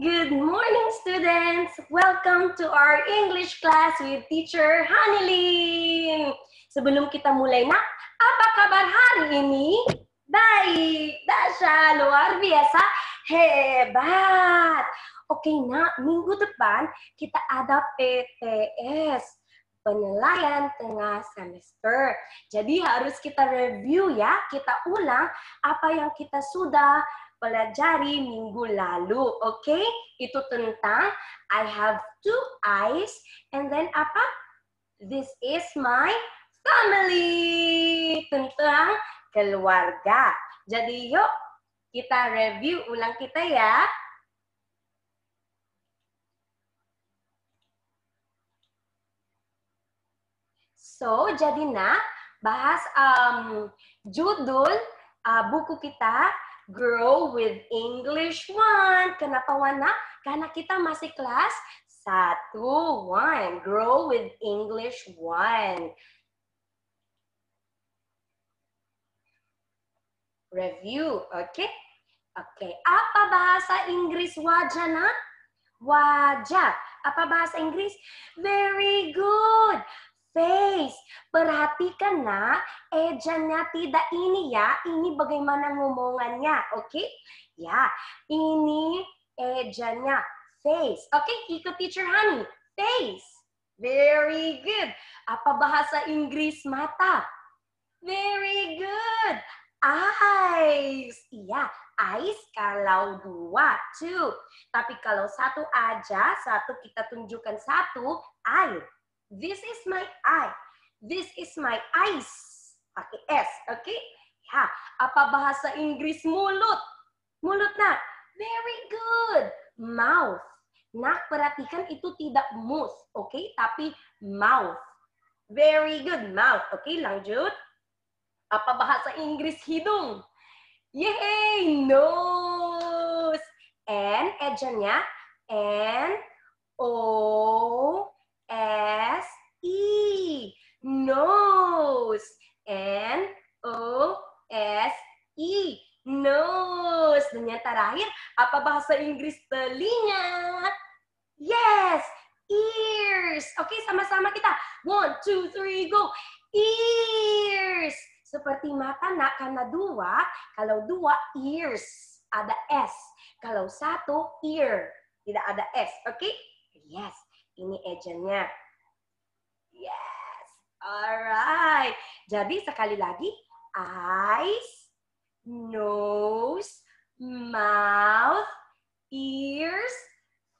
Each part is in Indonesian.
Good morning, students. Welcome to our English class with teacher Hanilin. Sebelum kita mulai, nak, apa kabar hari ini? Baik, Dasha, luar biasa, hebat. Oke, nak, minggu depan kita ada PTS penilaian tengah semester. Jadi harus kita review ya, kita ulang apa yang kita sudah pelajari minggu lalu. Oke, okay? itu tentang I have two eyes and then apa? This is my family. Tentang keluarga. Jadi yuk kita review ulang kita ya. So, jadi nak bahas um, judul uh, buku kita grow with English one. Kenapa warna? Karena kita masih kelas satu one. Grow with English one. Review, oke? Okay? Oke, okay. apa bahasa Inggris wajah, nak? Wajah. Apa bahasa Inggris? Very good face. Perhatikan nak, ejannya tidak ini ya. Ini bagaimana ngomongannya, oke? Okay? Ya, ini ejannya face. Oke, okay? ikut teacher Honey, Face. Very good. Apa bahasa Inggris mata? Very good. Eyes. Iya, eyes kalau dua, two. Tapi kalau satu aja, satu kita tunjukkan satu, eye. This is my eye. This is my eyes. Pakai S, oke? Okay? Ya, apa bahasa Inggris mulut? Mulut nak. Very good. Mouth. Nak perhatikan itu tidak mouth, oke? Okay? Tapi mouth. Very good mouth. Oke, okay, lanjut. Apa bahasa Inggris hidung? Yay, nose. And, ejennya, N, O, S E nose N O S E nose dan yang terakhir apa bahasa Inggris telinga yes ears oke okay, sama-sama kita one two three go ears seperti mata nak karena dua kalau dua ears ada s kalau satu ear tidak ada s oke okay? yes ini agentnya. Yes. Alright. Jadi sekali lagi eyes, nose, mouth, ears,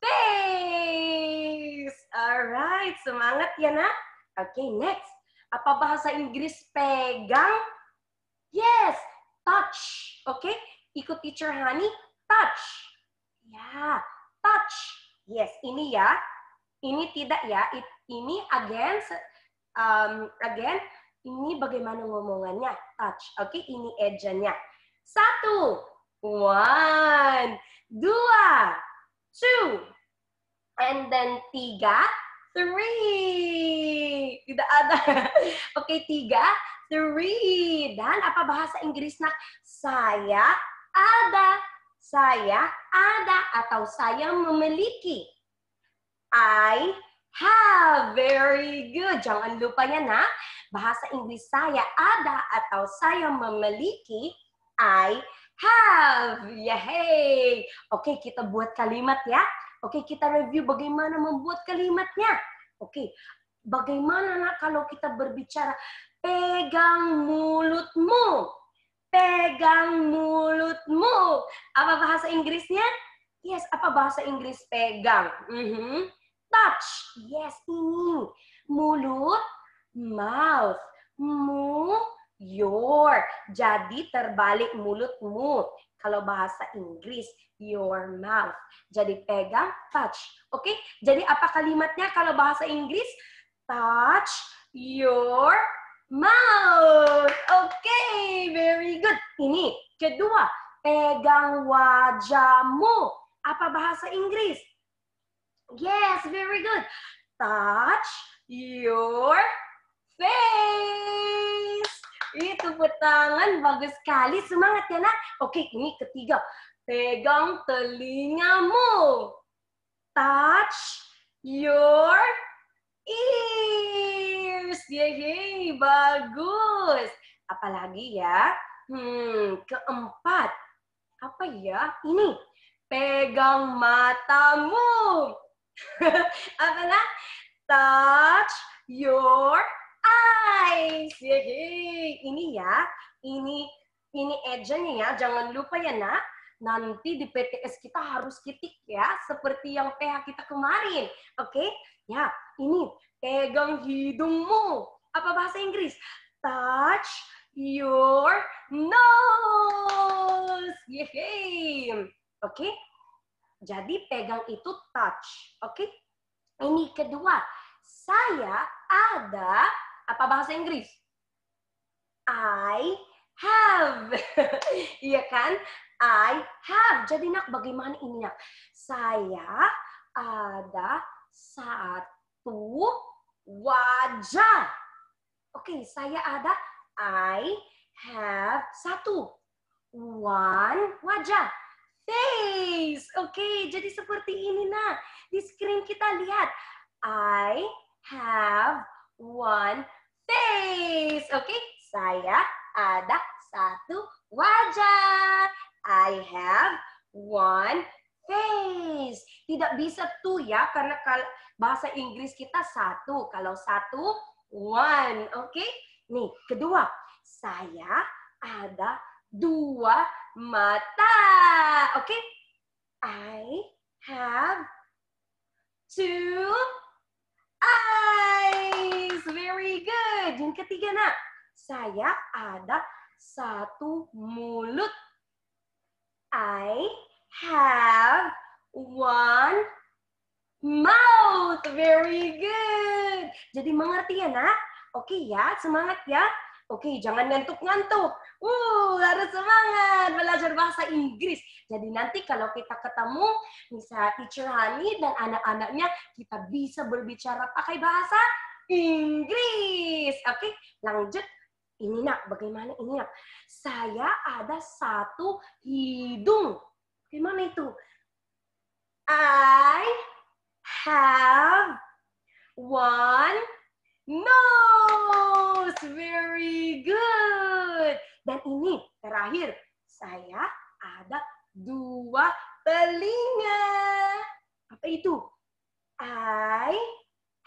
face. Alright, semangat ya nak. Oke, okay, next. Apa bahasa Inggris pegang? Yes, touch. Oke, okay? ikut teacher Hani, touch. Ya, yeah, touch. Yes, ini ya ini tidak ya ini again um, again ini bagaimana ngomongannya touch oke okay? ini agentnya satu one dua two and then tiga three tidak ada oke okay, tiga three dan apa bahasa Inggris nak saya ada saya ada atau saya memiliki I have. Very good. Jangan lupanya nak, bahasa Inggris saya ada atau saya memiliki I have. Yay. Oke, kita buat kalimat ya. Oke, kita review bagaimana membuat kalimatnya. Oke, bagaimana nak kalau kita berbicara pegang mulutmu. Pegang mulutmu. Apa bahasa Inggrisnya? Yes, apa bahasa Inggris pegang? Mm -hmm touch. Yes, ini. Mulut, mouth. Mu, your. Jadi terbalik mulutmu. Kalau bahasa Inggris, your mouth. Jadi pegang, touch. Oke? Okay? Jadi apa kalimatnya kalau bahasa Inggris? Touch your mouth. Oke, okay, very good. Ini kedua, pegang wajahmu. Apa bahasa Inggris? Yes, very good. Touch your face. Itu tangan bagus sekali. Semangat ya nak. Oke, ini ketiga. Pegang telingamu. Touch your ears. Yehey, bagus. Apalagi ya? Hmm, keempat. Apa ya? Ini. Pegang matamu. apa lah? Touch your eyes. yehey ya, Ini ya, ini ini agennya ya. Jangan lupa ya nak. Nanti di PTS kita harus ketik ya, seperti yang PH kita kemarin. Oke? Okay? Ya, ini pegang hidungmu. Apa bahasa Inggris? Touch your nose. yehey ya, Oke? Okay? Jadi pegang itu touch, oke? Okay? Ini kedua, saya ada apa bahasa Inggris? I have. Iya kan? I have. Jadi nak bagaimana ini nak? Saya ada satu wajah. Oke, okay, saya ada I have satu. One wajah face. Oke, okay, jadi seperti ini nah. Di screen kita lihat I have one face. Oke, okay? saya ada satu wajah. I have one face. Tidak bisa tuh ya karena kalau bahasa Inggris kita satu. Kalau satu one, oke? Okay? Nih, kedua, saya ada dua mata. Oke? Okay? I have two eyes. Very good. Yang ketiga, nak. Saya ada satu mulut. I have one mouth. Very good. Jadi mengerti ya, nak? Oke okay, ya, semangat ya. Oke, jangan ngantuk-ngantuk. Uh, harus semangat belajar bahasa Inggris. Jadi nanti kalau kita ketemu, misalnya teacher Hani dan anak-anaknya, kita bisa berbicara pakai bahasa Inggris. Oke, lanjut. Ini nak, bagaimana ini nak? Saya ada satu hidung. Gimana itu? I have one nose. Very good. Dan ini terakhir, saya ada dua telinga. Apa itu? I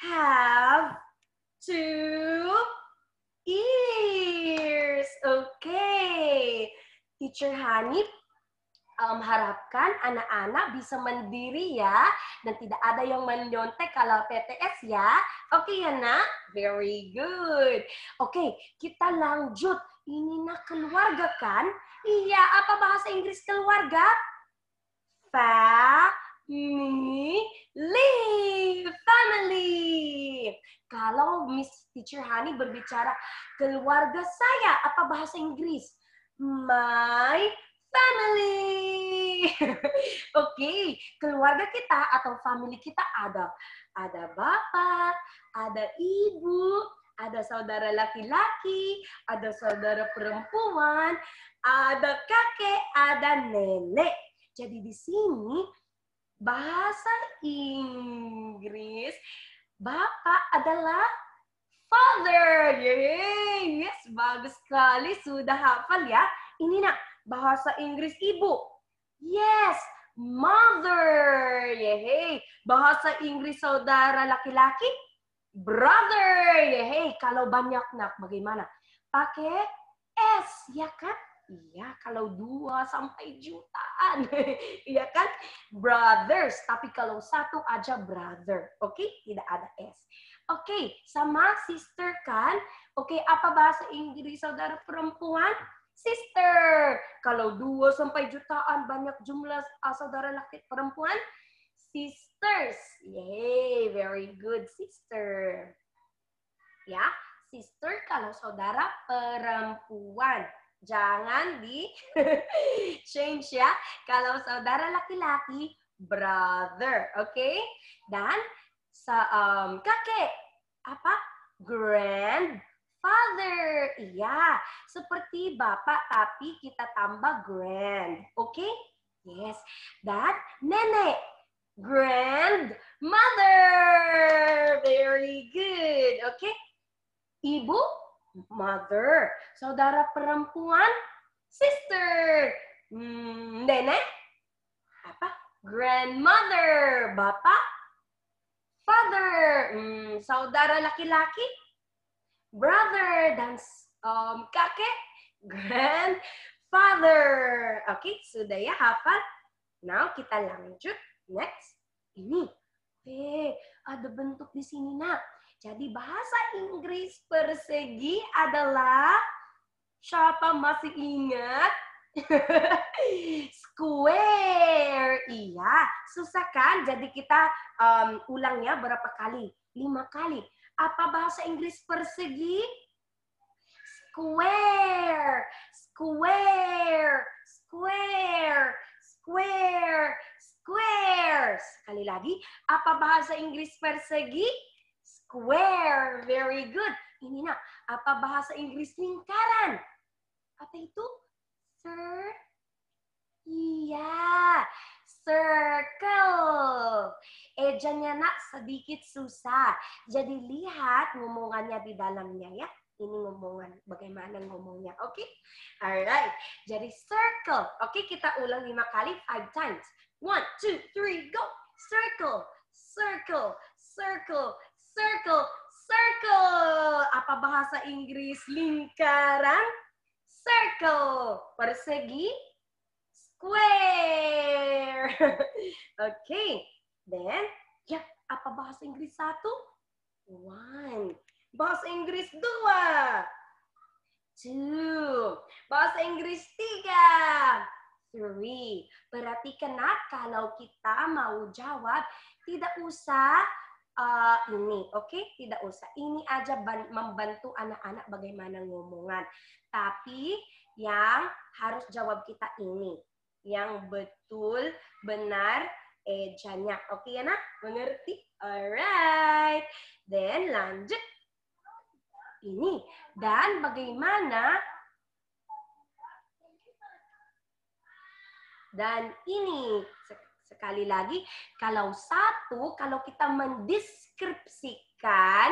have two ears. Okay. Teacher Hanif um, harapkan anak-anak bisa mandiri ya dan tidak ada yang menyontek kalau PTS ya. Oke okay, ya nak? Very good. Oke, okay, kita lanjut. Ini nak keluarga kan? Iya, apa bahasa Inggris keluarga? Family. Family. Kalau Miss Teacher Hani berbicara keluarga saya, apa bahasa Inggris? My family. Oke, okay. keluarga kita atau family kita ada ada bapak, ada ibu, ada saudara laki-laki, ada saudara perempuan, ada kakek, ada nenek. Jadi di sini bahasa Inggris bapak adalah father. yes bagus sekali sudah hafal ya. Ini nak bahasa Inggris ibu. Yes, mother. Yehey. Bahasa Inggris saudara laki-laki, brother. Yehey. Kalau banyak nak, bagaimana? Pakai S, ya kan? Iya, kalau dua sampai jutaan. iya kan? Brothers. Tapi kalau satu aja brother. Oke? Okay? Tidak ada S. Oke, okay. sama sister kan? Oke, okay, apa bahasa Inggris saudara perempuan? sister. Kalau dua sampai jutaan banyak jumlah ah, saudara laki perempuan, sisters. Yay, very good sister. Ya, sister kalau saudara perempuan. Jangan di change ya. Kalau saudara laki-laki, brother, oke? Okay? Dan um, kakek apa? Grand father. Iya, seperti bapak tapi kita tambah grand. Oke? Okay? Yes. Dan nenek. Grandmother. Very good. Oke? Okay? Ibu, mother. Saudara perempuan, sister. Hmm, nenek, apa? Grandmother. Bapak, father. Hmm, saudara laki-laki, brother dan um, kakek grandfather. Oke, okay, sudah ya hafal. Now kita lanjut next. Ini. Eh, ada bentuk di sini, Nak. Jadi bahasa Inggris persegi adalah siapa masih ingat? Square. Iya, susah kan? Jadi kita um, ulangnya berapa kali? Lima kali. Apa bahasa Inggris persegi? Square, square, square, square, square. Sekali lagi, apa bahasa Inggris persegi? Square, very good. Ini nak, apa bahasa Inggris lingkaran? Apa itu? Sir, iya circle. Ejanya nak sedikit susah. Jadi lihat ngomongannya di dalamnya ya. Ini ngomongan, bagaimana ngomongnya, oke? Okay? Alright, jadi circle. Oke, okay, kita ulang lima kali, five times. One, two, three, go. Circle, circle, circle, circle, circle. Apa bahasa Inggris? Lingkaran, circle. Persegi, square. Oke, dan then ya apa bahasa Inggris satu? One. Bahasa Inggris dua. Two. Bahasa Inggris tiga. Three. Berarti kena kalau kita mau jawab tidak usah uh, ini, oke? Okay? Tidak usah. Ini aja membantu anak-anak bagaimana ngomongan. Tapi yang harus jawab kita ini yang betul, benar, ejanya. Eh, Oke okay, ya nak? Mengerti? Alright. Then lanjut. Ini. Dan bagaimana dan ini sekali lagi kalau satu kalau kita mendeskripsikan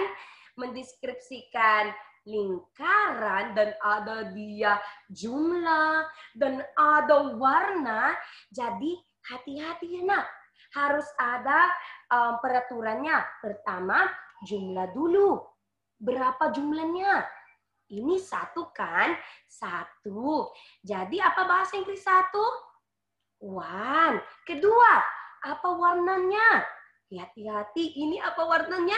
mendeskripsikan lingkaran dan ada dia jumlah dan ada warna. Jadi hati-hati ya nak. Harus ada um, peraturannya. Pertama jumlah dulu. Berapa jumlahnya? Ini satu kan? Satu. Jadi apa bahasa Inggris satu? One. Kedua, apa warnanya? Hati-hati, ini apa warnanya?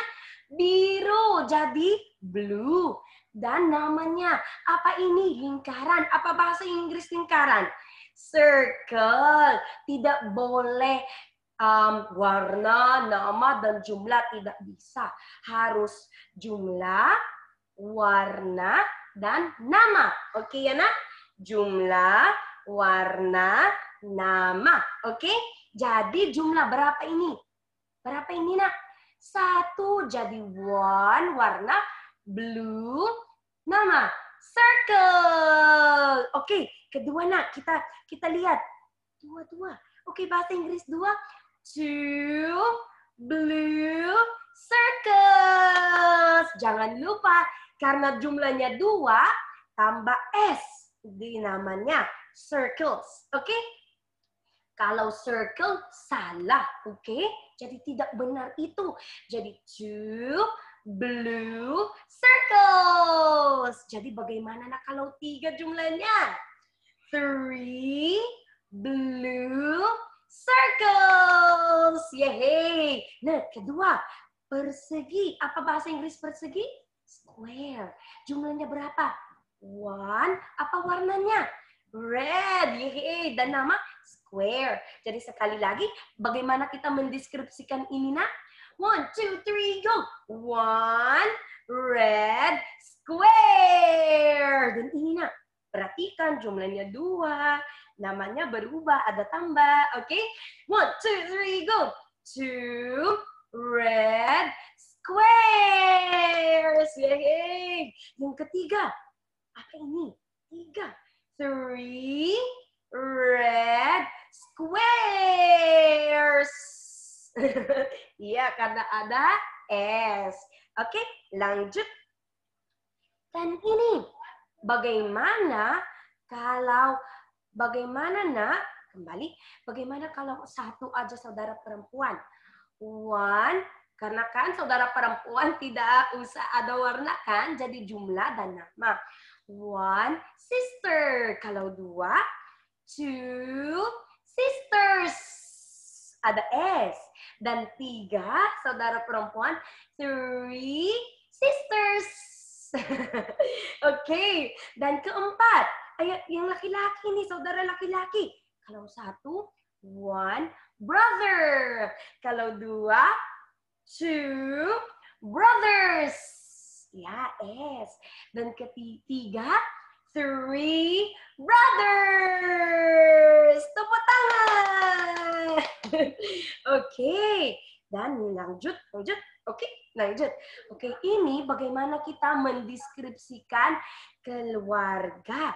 biru jadi blue dan namanya apa ini lingkaran apa bahasa Inggris lingkaran circle tidak boleh um, warna nama dan jumlah tidak bisa harus jumlah warna dan nama oke okay, ya nak jumlah warna nama oke okay? jadi jumlah berapa ini berapa ini nak satu jadi one warna blue. Nama circle. Oke, okay, kedua nak kita kita lihat dua dua. Oke okay, bahasa Inggris dua two blue circles. Jangan lupa karena jumlahnya dua tambah s di namanya circles. Oke? Okay? Kalau circle salah, oke? Okay? Jadi tidak benar itu. Jadi two blue circles. Jadi bagaimana nak kalau tiga jumlahnya? Three blue circles. Yehey. Nah, kedua, persegi. Apa bahasa Inggris persegi? Square. Jumlahnya berapa? One. Apa warnanya? Red. Yehey. Dan nama square. Jadi sekali lagi, bagaimana kita mendeskripsikan ini nak? One, two, three, go. One red square. Dan ini nak, perhatikan jumlahnya dua. Namanya berubah, ada tambah. Oke? Okay? One, two, three, go. Two red squares. Yay! Yang ketiga, apa ini? Tiga. Three red squares. Iya, karena ada S. Oke, lanjut. Dan ini, bagaimana kalau, bagaimana nak, kembali, bagaimana kalau satu aja saudara perempuan? One, karena kan saudara perempuan tidak usah ada warna kan, jadi jumlah dan nama. One sister, kalau dua two sisters. Ada S. Dan tiga saudara perempuan, three sisters. Oke, okay. dan keempat, ayat yang laki-laki nih, saudara laki-laki. Kalau satu, one brother. Kalau dua, two brothers. Ya, S. Dan ketiga, three brothers. Tepuk tangan. Oke, okay. dan lanjut, lanjut. Oke, okay, lanjut. Oke, okay, ini bagaimana kita mendeskripsikan keluarga.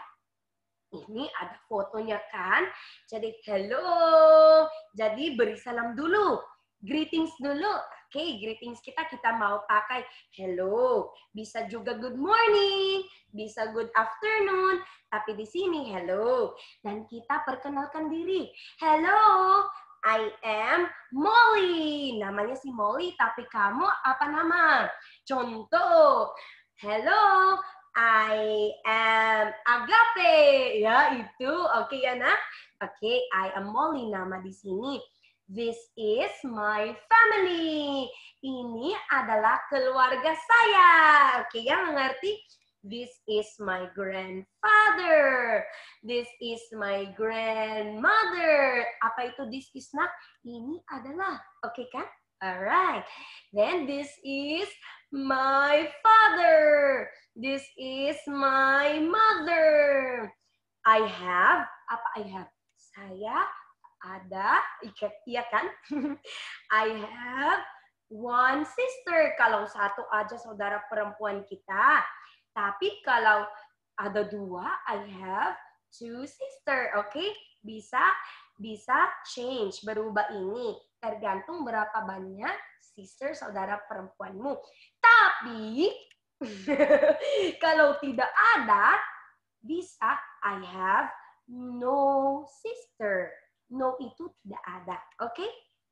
Ini ada fotonya kan? Jadi hello. Jadi beri salam dulu. Greetings dulu pakai, greetings kita kita mau pakai hello, bisa juga good morning, bisa good afternoon, tapi di sini hello. Dan kita perkenalkan diri. Hello, I am Molly. Namanya si Molly, tapi kamu apa nama? Contoh, hello, I am Agape. Ya, itu. Oke okay, ya, nak? Oke, okay, I am Molly nama di sini. This is my family. Ini adalah keluarga saya. Oke, yang mengerti? This is my grandfather. This is my grandmother. Apa itu this is not? Ini adalah. Oke kan? Alright. Then this is my father. This is my mother. I have apa I have? Saya ada, iya, iya kan? I have one sister. Kalau satu aja saudara perempuan kita. Tapi kalau ada dua, I have two sister. Oke, okay? bisa bisa change, berubah ini. Tergantung berapa banyak sister saudara perempuanmu. Tapi kalau tidak ada, bisa I have no sister. No itu tidak ada. Oke? Okay?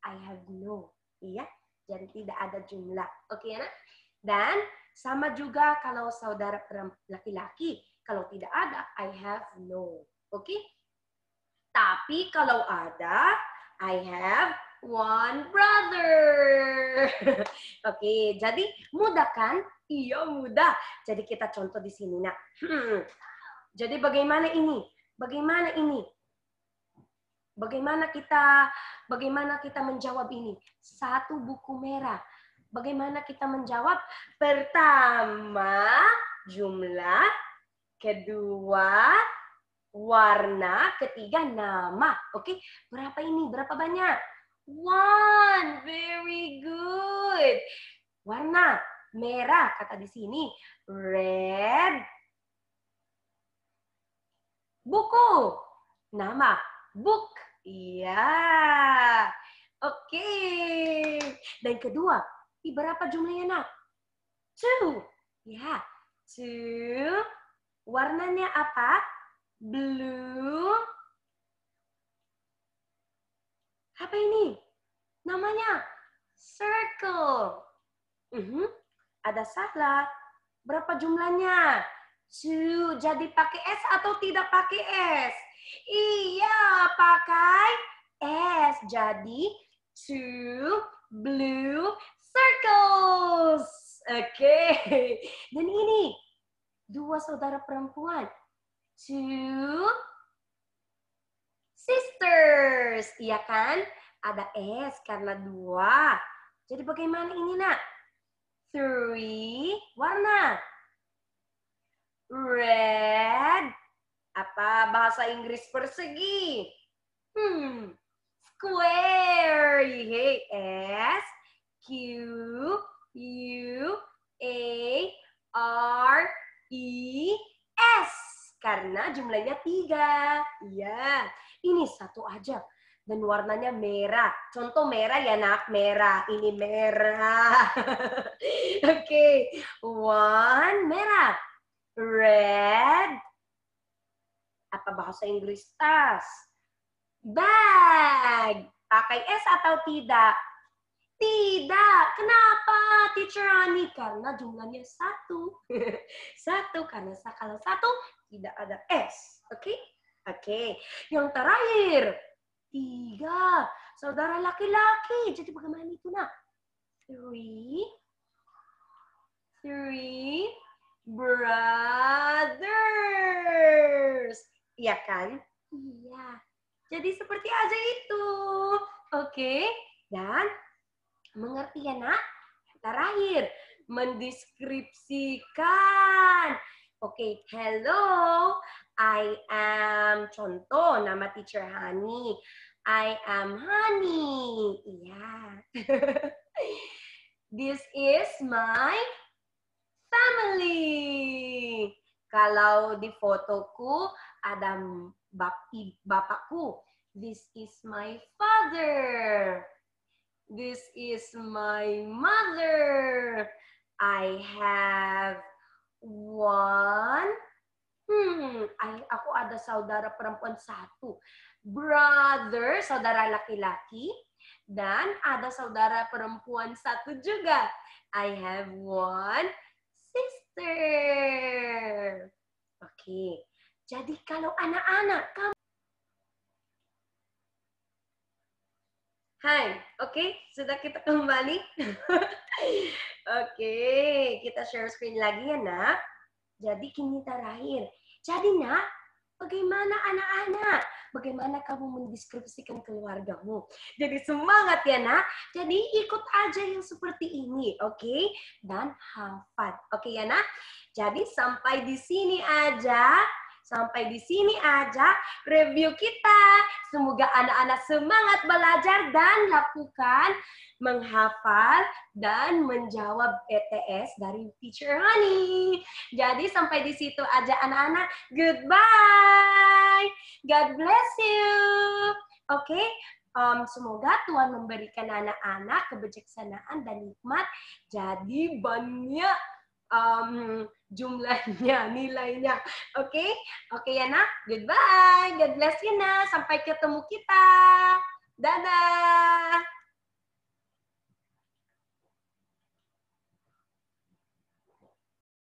I have no. Iya? Jadi tidak ada jumlah. Oke, okay, anak? Dan sama juga kalau saudara laki-laki. Kalau tidak ada, I have no. Oke? Okay? Tapi kalau ada, I have one brother. Oke, okay, jadi mudah kan? Iya mudah. Jadi kita contoh di sini nak. Hmm. Jadi bagaimana ini? Bagaimana ini? Bagaimana kita bagaimana kita menjawab ini? Satu buku merah. Bagaimana kita menjawab? Pertama, jumlah, kedua, warna, ketiga nama. Oke, okay? berapa ini? Berapa banyak? One, very good. Warna merah kata di sini red. Buku, nama book Iya. Oke. Dan kedua, berapa jumlahnya nak? Two. Ya, two. Warnanya apa? Blue. Apa ini? Namanya circle. Uh mhm. -huh. Ada salah. Berapa jumlahnya? Two. Jadi pakai S atau tidak pakai S? Iya, pakai S. Jadi, two blue circles. Oke. Okay. Dan ini, dua saudara perempuan. Two sisters. Iya kan? Ada S karena dua. Jadi bagaimana ini, nak? Three warna. Red, apa bahasa Inggris persegi? Hmm, square. Hey, S Q U A R E S. Karena jumlahnya tiga. Iya, ini satu aja. Dan warnanya merah. Contoh merah ya nak, merah. Ini merah. Oke, okay. one merah. Red, atau bahasa Inggris tas. Bag. Pakai S atau tidak? Tidak. Kenapa, Teacher Ani? Karena jumlahnya satu. satu, karena kalau satu tidak ada S. Oke? Okay? Oke. Okay. Yang terakhir. Tiga. Saudara laki-laki. Jadi bagaimana itu, nak? Three. Three. Brothers. Iya kan? Iya. Jadi seperti aja itu. Oke. Dan mengerti ya nak? Terakhir, mendeskripsikan. Oke, okay, hello, I am contoh nama teacher Hani. I am Hani. Iya. This is my family. Kalau di fotoku, Adam bapakku. This is my father. This is my mother. I have one. Hmm, I, aku ada saudara perempuan satu. Brother, saudara laki-laki. Dan ada saudara perempuan satu juga. I have one sister. Oke. Okay. Jadi kalau anak-anak kamu Hai, oke, okay, sudah kita kembali. oke, okay, kita share screen lagi ya, Nak. Jadi kini terakhir. Jadi, Nak, bagaimana anak-anak? Bagaimana kamu mendeskripsikan keluargamu? Jadi semangat ya, Nak. Jadi ikut aja yang seperti ini, oke? Okay? Dan hafal. Oke okay, ya, Nak? Jadi sampai di sini aja. Sampai di sini aja review kita. Semoga anak-anak semangat belajar dan lakukan menghafal dan menjawab PTS e dari Teacher Honey. Jadi sampai di situ aja anak-anak. Goodbye. God bless you. Oke, okay? um, semoga Tuhan memberikan anak-anak kebijaksanaan dan nikmat. Jadi banyak um, jumlahnya, nilainya. Oke? Okay? Oke okay, ya nak, goodbye. God bless you nak. Sampai ketemu kita. Dadah.